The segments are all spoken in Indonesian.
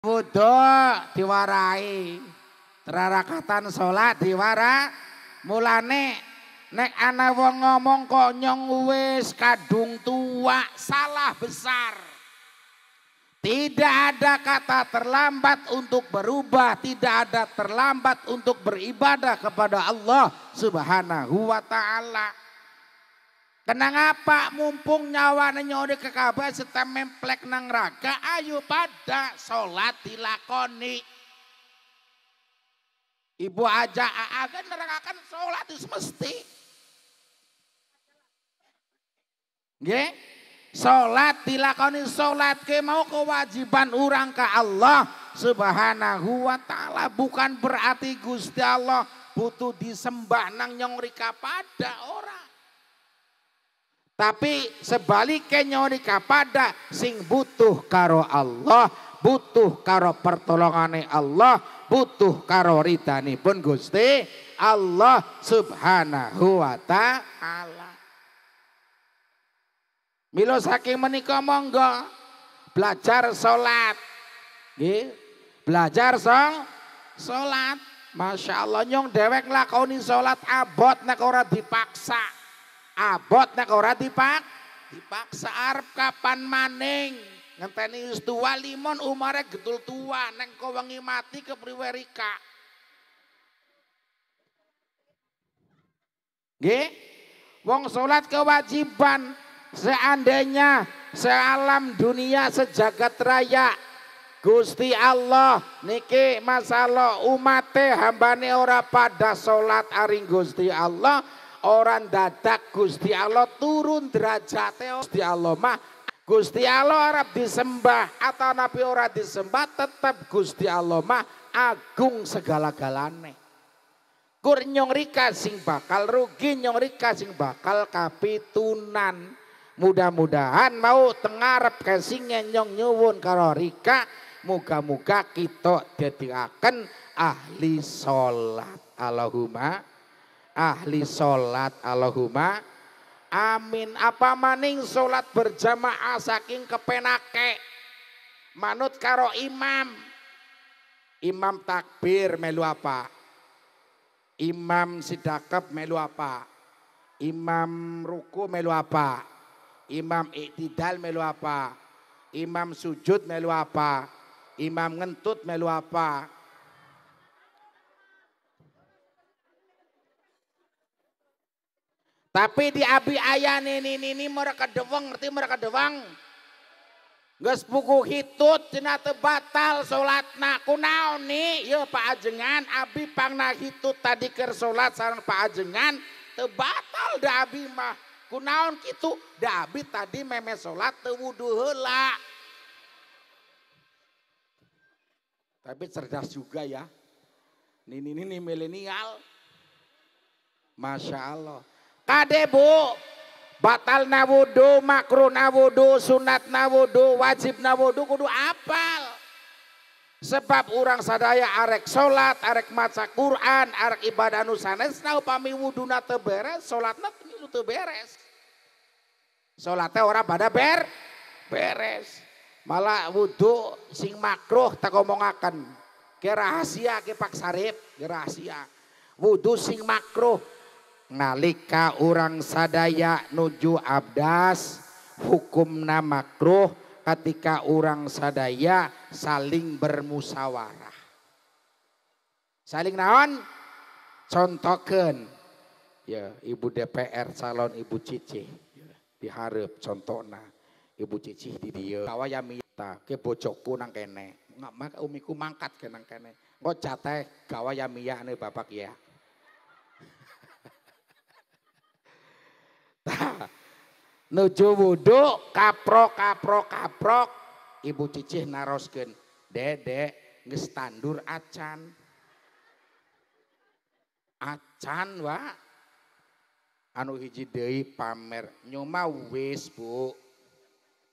Wudhu diwarai, terarakatan sholat diwara, mulane nek ana wong ngomong kok nyong wis kadung tua salah besar. Tidak ada kata terlambat untuk berubah, tidak ada terlambat untuk beribadah kepada Allah Subhanahu wa taala. Kena ngapa mumpung nyawa nyode ke Ka'bah setem memplek nang raga ayo pada sholat dilakoni. Ibu aja agen kan nerangakan sholat itu semesti, Nggih. Sholat dilakoni sholat ke mau kewajiban orang ke Allah Subhanahu wa taala bukan berarti Gusti Allah butuh disembah nang nyongrika pada orang. Tapi sebaliknya nika pada sing butuh karo Allah, butuh karo pertolongane Allah, butuh karo nih pun Gusti Allah Subhanahu wa taala. Milo saking menikah monggo belajar salat. belajar song salat. Masya Allah nyong dewek lakoni sholat abot nek ora dipaksa abot nek ora dipak dipaksa arep kapan maning ngenteni wis tuwa limon umare getul tua neng kowangi mati kepriwe rika nggih wong salat kewajiban seandainya sealam dunia sejagat raya Gusti Allah niki masalah umate hambane ora pada salat aring Gusti Allah orang dadak Gusti Allah turun derajat Gusti Allah mah Gusti Allah Arab disembah atau Nabi ora disembah tetap Gusti Allah mah agung segala-galane. Kur nyong rika sing bakal rugi nyong rika sing bakal kapitunan. Mudah-mudahan mau tengarap kasing nyong nyuwun karo rika. muka-muka kita jadi akan ahli sholat. Allahumma ahli sholat Allahumma amin apa maning sholat berjamaah saking kepenake manut karo imam imam takbir melu apa imam sidakap melu apa imam ruku melu apa imam iktidal melu apa imam sujud melu apa imam ngentut melu apa Tapi di abi Ayah nini ini mereka dewang, ngerti mereka dewang. Gas buku hitut cina tebatal sholat nah, kunaon nih ya Pak Ajengan abi nak hitut tadi ker sholat, sarang Pak Ajengan tebatal dah abi mah kunaon gitu dah abi tadi memes sholat tewudu hela. Tapi cerdas juga ya. Nini nini milenial. Masya Allah. Tadi bu, batal nawudu, makro nawudu, sunat nawudu, wajib nawudu, kudu apal. Sebab orang sadaya arek sholat, arek maca Quran, arek ibadah nusanes, na upami wuduna teberes, sholatna itu teberes. Sholatnya orang pada ber, beres. Malah wudhu sing makro tak ngomongakan. Ke rahasia ke pak sarip, ke rahasia. Wudhu sing makro nalika orang sadaya nuju abdas hukumna makruh ketika orang sadaya saling bermusawarah, Saling naon? Contohkan. Ya, ibu DPR calon ibu cici ya, diharap contohnya ibu cici di dia kawa ya mita ke bocokku nang kene nggak maka umiku mangkat ke nang kene ngocate kawa ya miya nih bapak ya Nah, nuju wudhu kaprok kaprok kaprok ibu cicih narosken, dede, ngestandur acan acan wa anu hiji dei pamer nyoma wis bu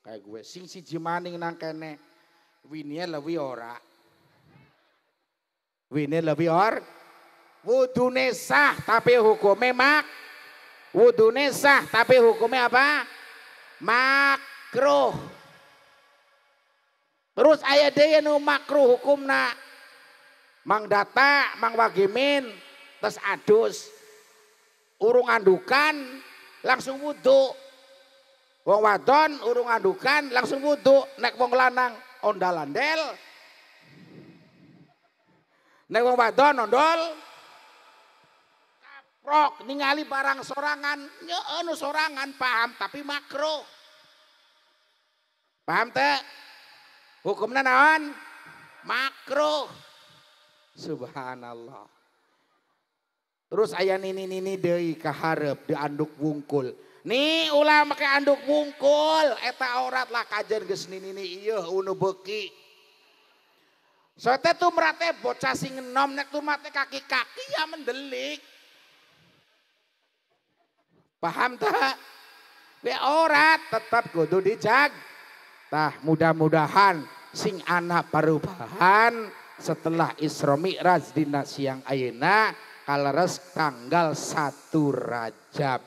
kayak gue sing si jimaning nang kene winie lebih ora winie lebih or wudune sah tapi hukum mak Wudune sah tapi hukumnya apa? Makruh. Terus ayat dia nu makruh hukumna. Mang data, mang wagimin, terus adus. Urung andukan, langsung wudhu. Wong wadon, urung andukan, langsung wudhu. Nek wong lanang, ondalandel. Nek wong wadon, ondol. Prok ningali barang sorangan, nyeunu ya, sorangan paham tapi makro. Paham teh? Hukumnya naon? Makro. Subhanallah. Terus ayah nini nini deui keharap di anduk bungkul, Nih ulah make anduk bungkul, eta aurat lah kajen geus nini nini iya unu beki. Soalnya tuh merate bocah sing enom nek tuh mate kaki-kaki ya mendelik. Paham tak? Be ora tetap kudu dijag. Tah mudah-mudahan sing anak perubahan setelah Isra Mi'raj dina siang ayeuna kaleres tanggal 1 Rajab.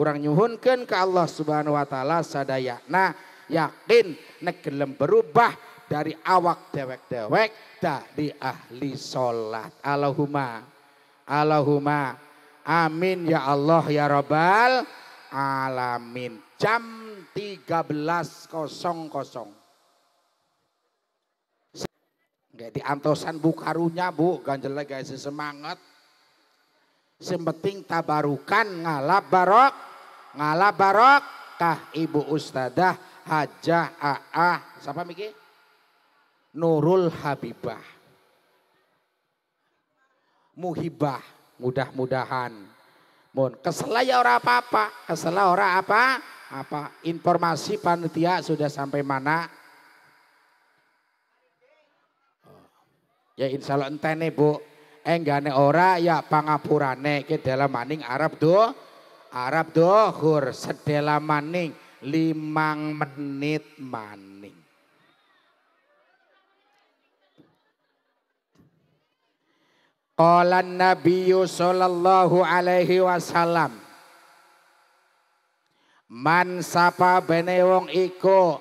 Urang nyuhunkeun ke Allah Subhanahu wa taala sadayana yakin negelem berubah dari awak dewek-dewek dari ahli sholat. Allahumma Allahumma Amin ya Allah ya Rabbal Alamin. Jam 13.00. Nggak diantosan bu karunya bu. Ganjel guys semangat. Sempeting tabarukan ngalap barok. Ngalap barok. Kah ibu ustadah Haja Aah. Siapa Miki? Nurul Habibah. Muhibah Mudah-mudahan. Mun kesela ya ora apa-apa, kesela ora apa? Apa informasi panitia sudah sampai mana? Ya insya Allah entene bu. Enggane ora ya pangapurane ke dalam maning Arab do. Arab dohur sedela maning limang menit man. Qala Nabi sallallahu alaihi wasallam Man sapa bene wong iku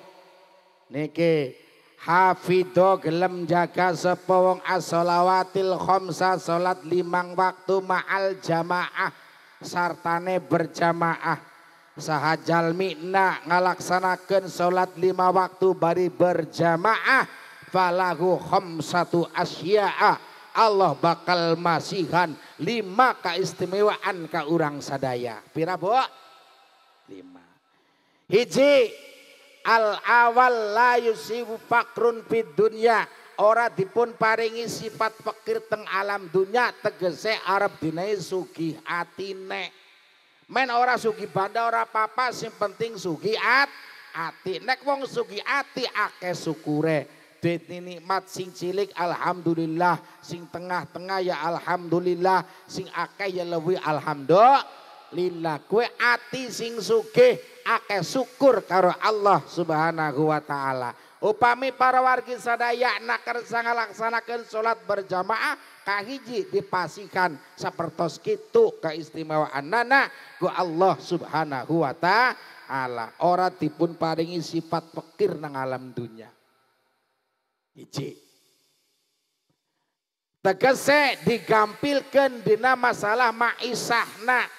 niki hafidho gelem jaga sapa wong as-shalawatil khamsah salat limang waktu ma'al jamaah sartane berjamaah sahajal mina ngalaksanakeun salat lima waktu bari berjamaah falahu khamsatu asya'a Allah bakal masihan lima keistimewaan ke orang sadaya. Pira boh Lima. Hiji al awal la yusibu pakrun fid dunya ora dipun paringi sifat pikir teng alam dunya tegese Arab dinai sugih atine. Men ora sugih banda ora papa sing penting sugih at ati. Nek wong sugih ati akeh syukure duit nikmat sing cilik alhamdulillah sing tengah-tengah ya alhamdulillah sing akeh ya lewi alhamdulillah kue ati sing suge akeh syukur karo Allah subhanahu wa ta'ala upami para wargi sadaya nakar sangat laksanakan sholat berjamaah kahiji dipasikan sepertos kitu keistimewaan nana ku Allah subhanahu wa ta'ala orang dipun paringi sifat pekir nang alam dunia hiji. Tegese digampilkan dina masalah maisahna.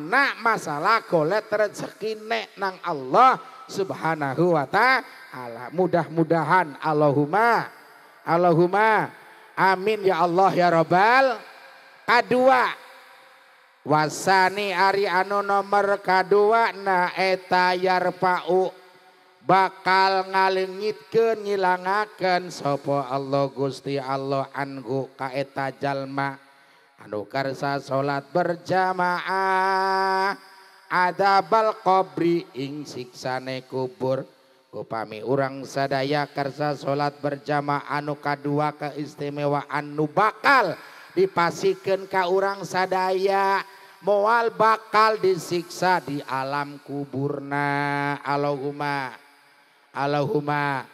nak masalah golet rezeki nek nang Allah subhanahu wa ta'ala. Mudah-mudahan Allahumma. Allahumma. Amin ya Allah ya Rabbal. Kedua. Wasani ari anu nomor kedua na eta pa'u bakal ngalinggit kenyilangakan sopo Allah guststi Allah Anhu kaetajallma anu karsa salat berjamaah ada bal Qbri ing siksane kubur gupami urangsaaya karsa salat berjamaahanuukadu keistimewaan nu bakal dipasikan ka urang sadaya mual bakal disiksa di alam kuburna Allahma. Allahumma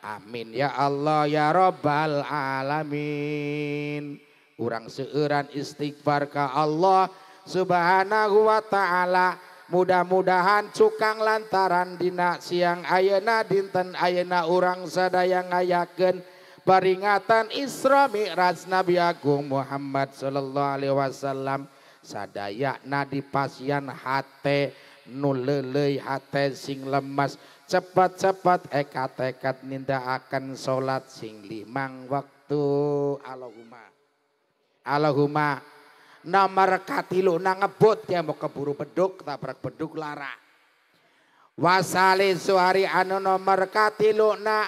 amin ya Allah ya robballamin urang Seuran istighfarka Allah Subhanahu Wa Ta'ala mudah-mudahan ckag lantaran Dinak siang ayena dinten ayena urangsaaya ayaken baringatan isrami Ranabiyagung Muhammad Shallallahu Alaihi Wasallam sadak na di pasian H nulehati sing lemas cepat-cepat ekat-ekat akan sholat sing limang waktu Allahumma Allahumma nomor katilu nang ngebut ya mau keburu beduk tabrak beduk lara wasali suhari anu nomor katilu na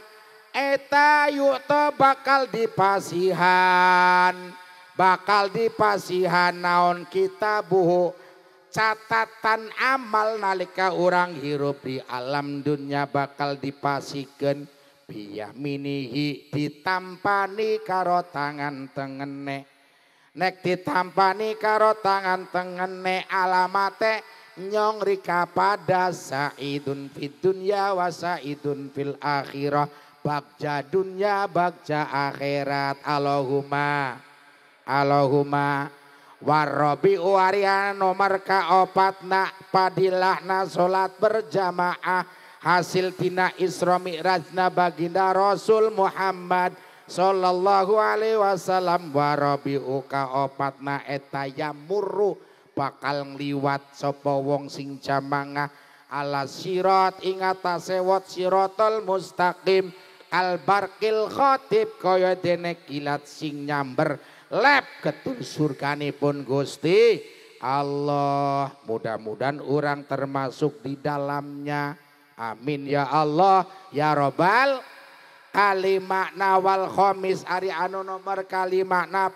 eta yuto bakal dipasihan bakal dipasihan naon kita buhuk catatan amal nalika orang hirup di alam dunia bakal dipasikan biyah minihi ditampani karo tangan tengene nek ditampani karo tangan tengene alamate nyong rika pada saidun fid dunya wa saidun fil akhirah bagja dunya bagja akhirat Allahumma Allahumma Warobi waria nomor kaopat nak padilah na solat berjamaah hasil tina isra na baginda Rasul Muhammad sallallahu alaihi wasallam warobi uka opat na etaya murru bakal ngliwat sopo wong sing jamangah ala sirat ingata sewot sirotol mustaqim al barkil khatib kaya dene kilat sing nyamber lab ketun surkani pun Gusti Allah mudah-mudahan orang termasuk di dalamnya amin ya Allah ya robbal Kalimat Nawal khomis ari anu nomor kalimat makna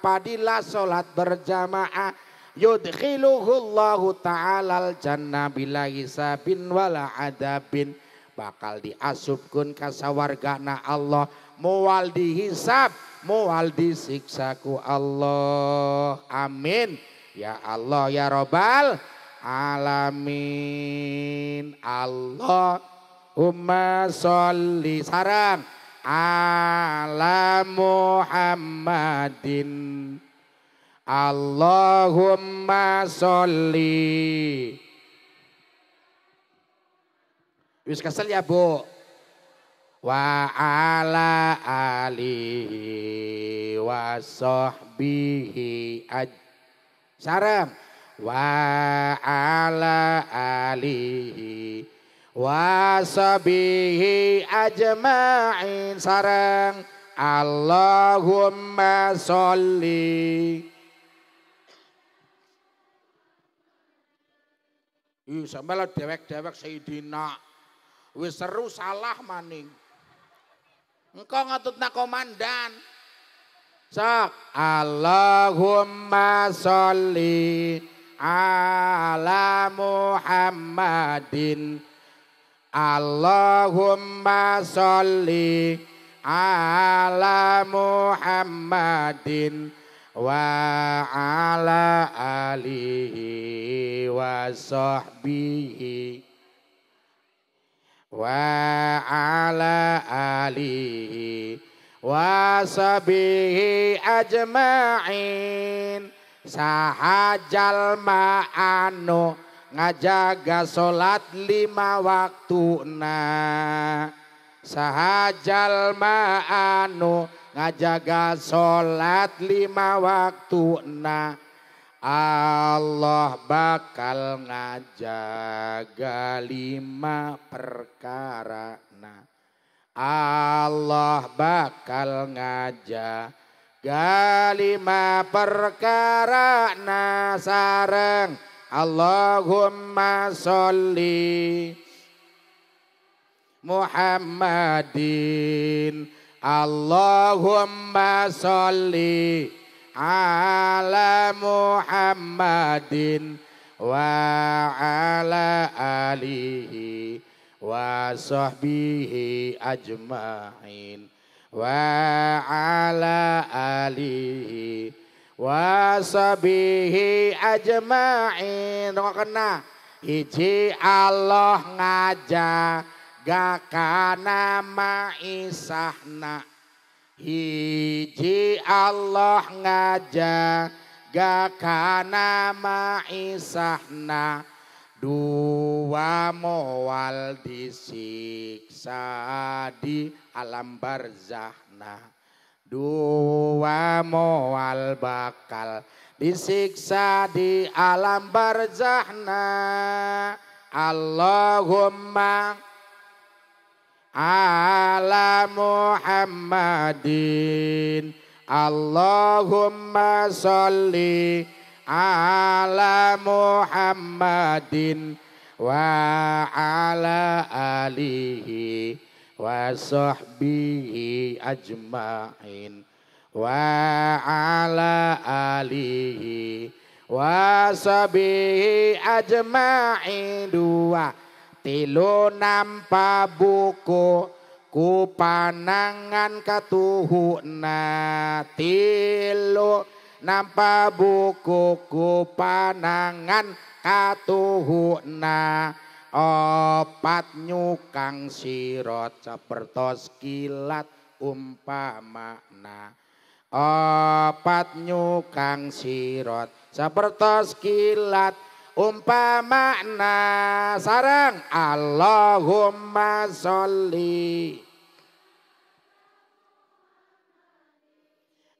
sholat berjamaah yudkhiluhullahu ta'ala jannah bila hisabin wala adabin bakal diasubkun kasawargana Allah mual dihisab mual disiksaku Allah. Amin. Ya Allah ya Robbal alamin. Allahumma sholli sarang ala Muhammadin. Allahumma sholli. Wis kesel ya, Bu wa ala alihi wa sahbihi aj. Saram. Wa ala alihi wa sahbihi ajma'in. Sarang. Allahumma sholli. Ih, sampeyan dewek-dewek Sayyidina. Wis seru salah maning. Engkau nak komandan. Sok. Allahumma sholli ala Muhammadin. Allahumma sholli ala Muhammadin wa ala alihi wa sahbihi wa ala Ali, wa sabihi ajma'in sahajal ma'anu ngajaga solat lima waktu na sahajal ma'anu ngajaga solat lima waktu na Allah bakal ngajaga lima perkara. Nah, Allah bakal ngajaga lima perkara. Nah, sarang Allahumma sholli Muhammadin. Allahumma sholli ala Muhammadin wa ala alihi wa sahbihi ajma'in wa ala alihi wa sahbihi ajma'in Dong kena hiji Allah ngajak, ngajaga kana maisahna Hiji Allah ngajaga kana maisahna dua mual disiksa di alam barzahna dua mual bakal disiksa di alam barzahna Allahumma ala Muhammadin Allahumma sholli ala Muhammadin wa ala alihi wa sahbihi ajma'in wa ala alihi wa sahbihi ajma'in dua tilu nampa buku ku panangan katuhu na tilu nampa buku ku panangan katuhu na opat nyukang sirot sepertos kilat makna opat nyukang sirot sepertos kilat umpama na sarang Allahumma sholli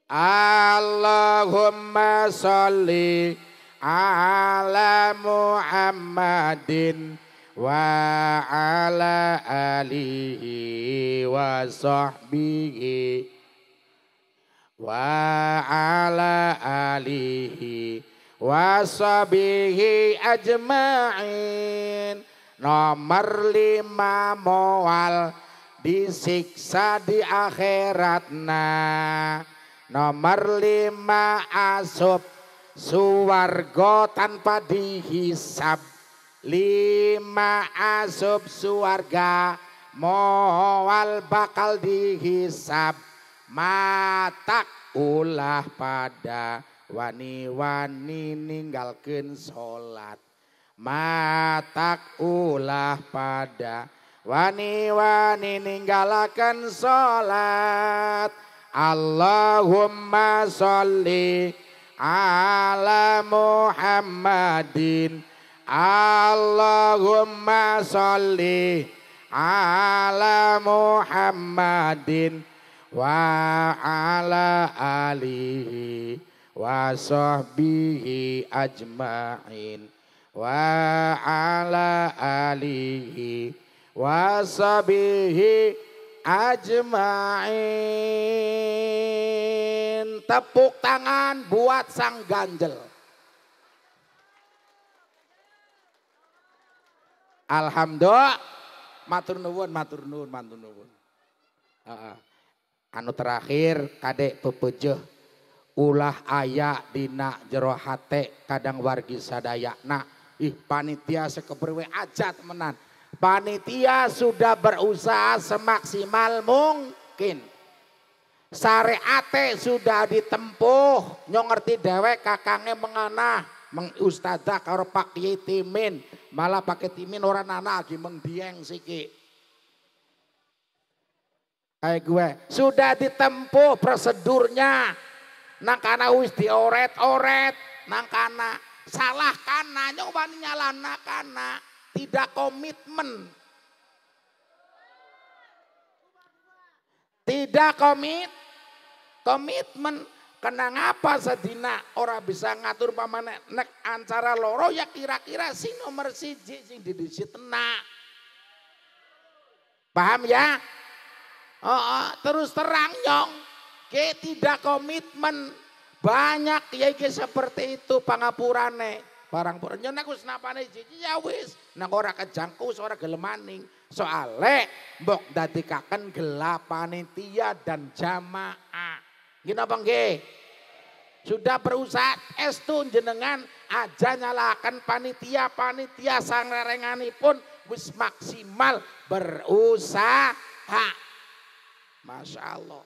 Allahumma sholli ala Muhammadin wa ala alihi wa sahbihi wa ala alihi wasabihi ajma'in nomor lima mual disiksa di akhiratna nomor lima asub suwargo tanpa dihisap lima asub suwarga mual bakal dihisap matak ulah pada wani-wani ninggalkan sholat, matak ulah pada wani-wani ninggalakan sholat. Allahumma sholli ala Muhammadin Allahumma sholli ala Muhammadin wa ala alihi wa sahbihi ajma'in wa ala alihi wa sahbihi ajma'in tepuk tangan buat sang ganjel Alhamdulillah matur nuwun matur nuwun matur nuwun anu terakhir kadek pepejeh ulah ayak dina jero hate kadang wargi sadaya nak ih panitia sekeberwe aja temenan panitia sudah berusaha semaksimal mungkin ate sudah ditempuh nyong ngerti dewek kakange menganah mengustadzah karo pak kiai timin malah pakai timin orang anak lagi mengdieng siki kayak gue sudah ditempuh prosedurnya Nang kana wis dioret-oret, nang kana salah kana nyoba nyala nang kana tidak komitmen. Tidak komit komitmen kenang apa sedina orang bisa ngatur pamane nek antara loro ya kira-kira si nomor siji sing didisi tenak. Paham ya? Oh, oh, terus terang nyong. Ki tidak komitmen. Banyak ya seperti itu pangapurane. Barang pura nyen aku senapane jadi ya wis. Nang ora kejangku suara gelmaning soale Soale bok datikakan gelap panitia dan jamaah. Gini apa Sudah berusaha es tuh jenengan aja nyalakan panitia-panitia sang pun wis maksimal berusaha. Masya Allah.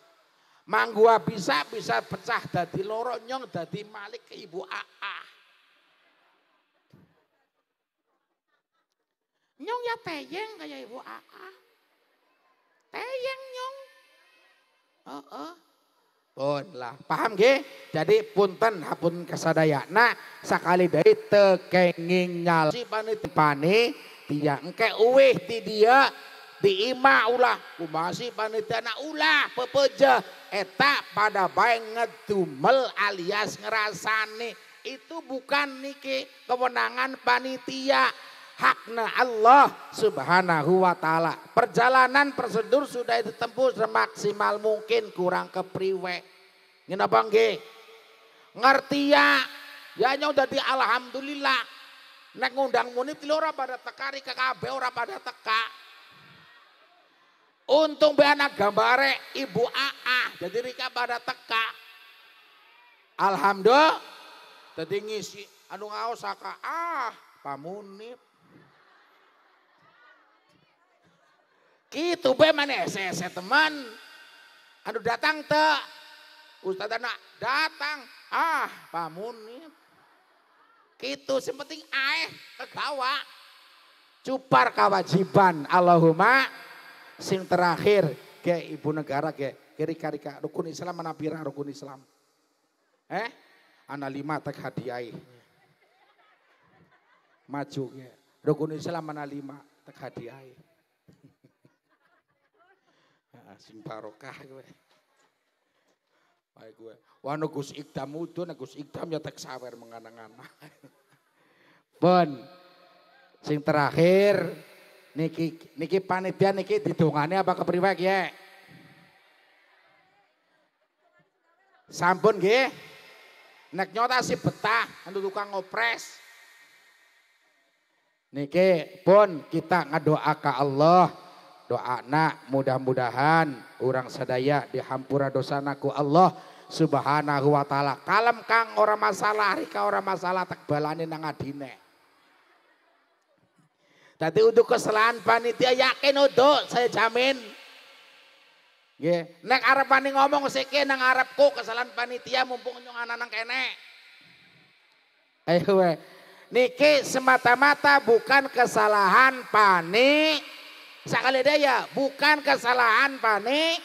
Manggua bisa bisa pecah dadi loro nyong dadi malik ke ibu AA. Nyong ya teyeng kayak ibu AA. Teyeng nyong. Oh, oh. Pun lah, paham ge? Jadi punten hapun kesadaya. Nah, sekali dari tekenging nyala. Si pani tipani, tiang engke uweh ti dia diima ulah, masih panitia nak ulah pepeja eta pada baik ngedumel alias ngerasani itu bukan niki kewenangan panitia hakna Allah subhanahu wa ta'ala perjalanan prosedur sudah ditempuh semaksimal mungkin kurang kepriwe ngina bangge ngerti ya ya udah di alhamdulillah nek ngundang munit lora pada tekari ke kabe, ora pada teka Untung be anak gambare ibu AA jadi rika pada teka. Alhamdulillah tadi ngisi anu ngaos saka ah pamunip. Gitu be mana saya teman. Anu datang te Ustaz anak datang ah pamunip. Gitu sempenting aeh kegawa. Cupar kewajiban Allahumma sing terakhir ke ibu negara ke kiri kari rukun Islam mana pirang rukun Islam. Eh, ana lima tak hadiahi Maju ke rukun Islam mana lima tak hadiah. Ah, sing barokah gue. Baik gue. Wano Gus Ikdam itu Gus Ikdam ya tak sawer menganang-anang. Bon, sing terakhir Niki niki panitia niki didongani apa kepriwek ya? Sampun nggih. Nek nyota si betah untuk tukang ngopres. Niki pun kita ngadoa ke Allah. Doa nak mudah-mudahan orang sedaya dihampura dosa naku Allah subhanahu wa ta'ala. Kalem kang orang masalah, rika orang masalah tak balani nang Tadi untuk kesalahan panitia yakin untuk saya jamin. Yeah. Nek Arab paning ngomong seke nang kok kesalahan panitia mumpung nyong anak kene. Ayo Niki semata-mata bukan kesalahan panik. Sekali daya bukan kesalahan panik.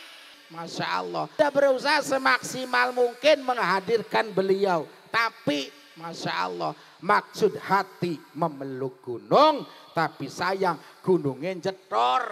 Masya Allah. Kita berusaha semaksimal mungkin menghadirkan beliau. Tapi Masya Allah maksud hati memeluk gunung tapi sayang gunungnya jetor.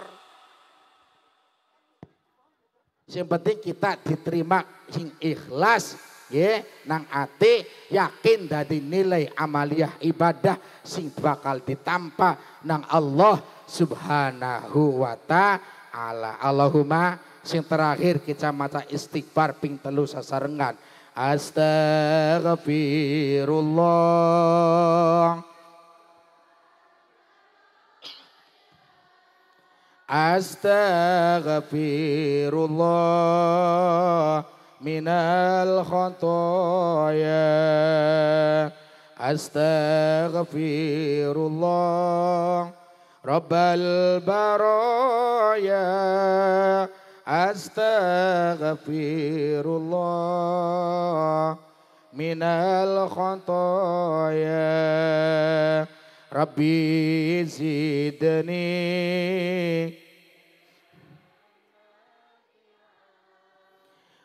Yang penting kita diterima sing ikhlas ya nang ati yakin dari nilai amaliah ibadah sing bakal ditampa nang Allah subhanahu wa ta'ala Allahumma sing terakhir kita maca istighfar ping telu sasarengan Astaghfirullah أستغفر الله من الخطايا أستغفر الله رب البرايا أستغفر الله من الخطايا ربي زدني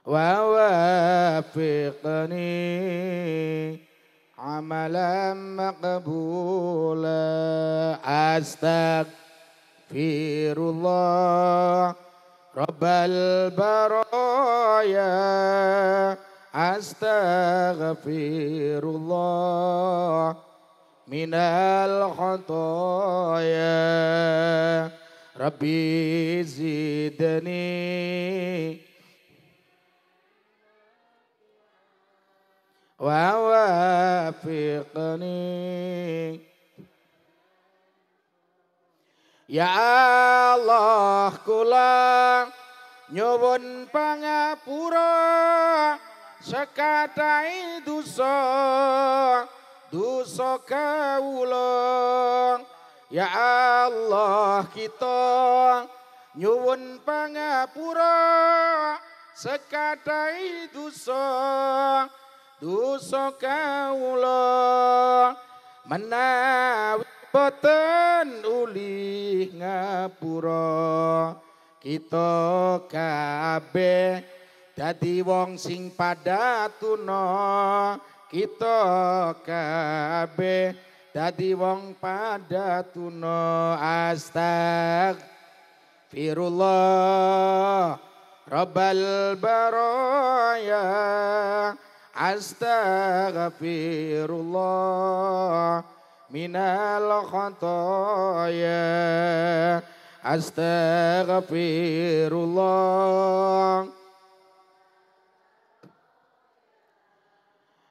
ووافقني عملا مقبولا أستغفر الله رب البرايا أستغفر الله من الخطايا ربي زدني ووافقني Ya Allah kula nyuwun pangapura sekatai dosa dosa kawula Ya Allah kita nyuwun pangapura sekatai dosa Duso kawula menawi boten ulih ngapura kita kabeh dadi wong sing padha tuna kita kabeh dadi wong padha tuna astagfirullah rabbal baraya Astaghfirullah minal khotoya Astaghfirullah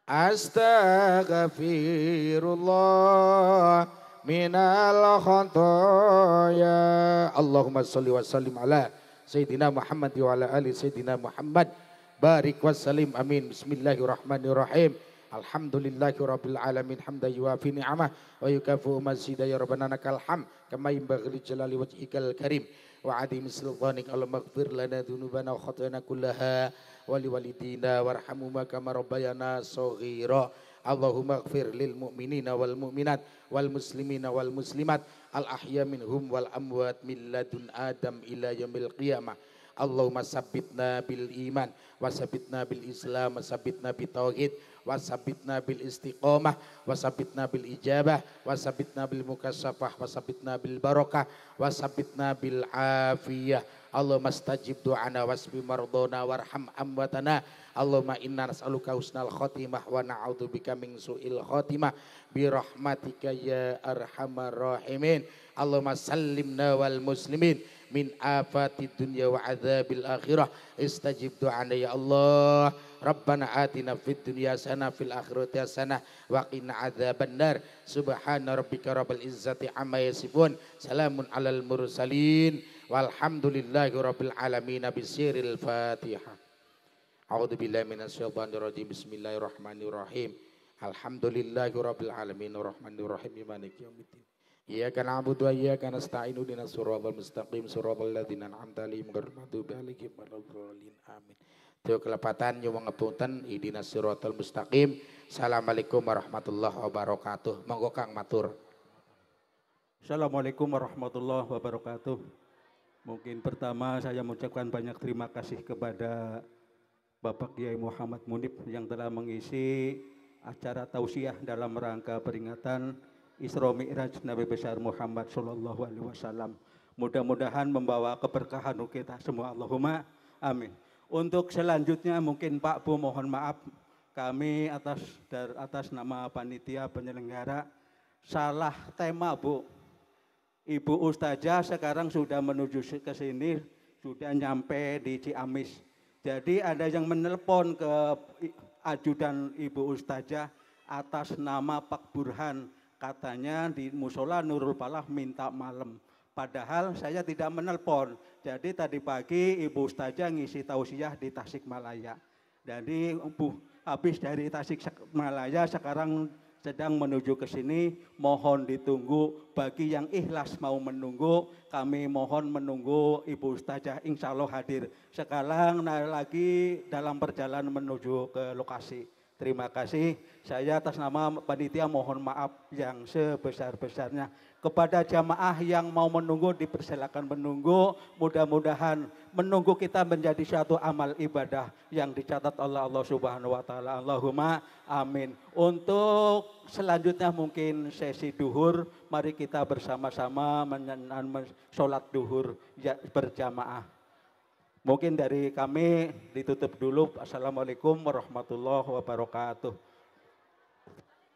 Astaghfirullah minal khotoya Allahumma salli wa sallim ala Sayyidina Muhammad wa ala ali Sayyidina Muhammad barik wa salim amin bismillahirrahmanirrahim Alhamdulillahi Rabbil Alamin Hamda yuafi ni'amah Wa yukafu masjidah ya Rabbana nakal ham Kama imbagli jalali wajikal karim Wa adim sultanik Allah maghfir lana dunubana wa khatwana kullaha Wali walidina warhamuma kama rabbayana soghira Allahumma gfir lil mu'minina wal mu'minat wal muslimina wal muslimat al ahya minhum wal amwat min ladun adam ila yaumil qiyamah Allahumma sabitna bil iman wasabitna bil islam wasabitna bil tauhid wasabitna bil istiqomah wasabitna bil ijabah wasabitna bil mukasafah wasabitna bil barokah wasabitna bil afiyah Allah mastajib du'ana wasbi mardona warham amwatana. Allahumma inna nas'aluka husnal khotimah wa bika min su'il khotimah bi rahmatika ya arhamar rahimin. Allahumma sallimna wal muslimin min afati dunya wa adzabil akhirah. Istajib du'ana ya Allah. Rabbana atina fid dunya sana fil akhirati sana wa qina nar Subhana rabbika rabbil izzati amma yasifun. Salamun alal mursalin. Walhamdulillahi rabbil alamin bisiril fatiha. A'udhu billahi minasyaitonir rajim. Bismillahirrahmanirrahim. Alhamdulillahi rabbil alamin Ar-Rahmanirrahim. Imanik yaumiddin. Iyaka na'budu wa iyyaka nasta'in ihdinas siratal mustaqim siratal ladzina an'amta 'alaihim ghairil bi'alikim 'alaihim Amin. Tuh kelepatan nyuwun ngapunten ihdinas siratal mustaqim. Assalamualaikum warahmatullahi wabarakatuh. Monggo Kang matur. Assalamualaikum warahmatullahi wabarakatuh. Mungkin pertama saya mengucapkan banyak terima kasih kepada Bapak Kiai Muhammad Munib yang telah mengisi acara tausiah dalam rangka peringatan Isra Mi'raj Nabi besar Muhammad Shallallahu alaihi wasallam. Mudah-mudahan membawa keberkahan untuk kita semua. Allahumma amin. Untuk selanjutnya mungkin Pak Bu mohon maaf kami atas atas nama panitia penyelenggara salah tema Bu Ibu Ustazah sekarang sudah menuju ke sini, sudah nyampe di Ciamis. Jadi ada yang menelpon ke ajudan Ibu Ustazah atas nama Pak Burhan. Katanya di Musola Nurul Palah minta malam. Padahal saya tidak menelpon. Jadi tadi pagi Ibu Ustazah ngisi tausiah di Tasikmalaya. Jadi Bu, habis dari Tasikmalaya sekarang sedang menuju ke sini. Mohon ditunggu bagi yang ikhlas mau menunggu. Kami mohon menunggu Ibu Ustazah insya Allah hadir. Sekarang nah, lagi dalam perjalanan menuju ke lokasi. Terima kasih. Saya atas nama panitia mohon maaf yang sebesar-besarnya. Kepada jamaah yang mau menunggu dipersilakan menunggu. Mudah-mudahan menunggu kita menjadi satu amal ibadah yang dicatat oleh Allah Subhanahu wa taala. Allahumma amin. Untuk selanjutnya mungkin sesi duhur, mari kita bersama-sama menyenangkan sholat duhur ya, berjamaah. Mungkin dari kami ditutup dulu. Assalamualaikum warahmatullahi wabarakatuh.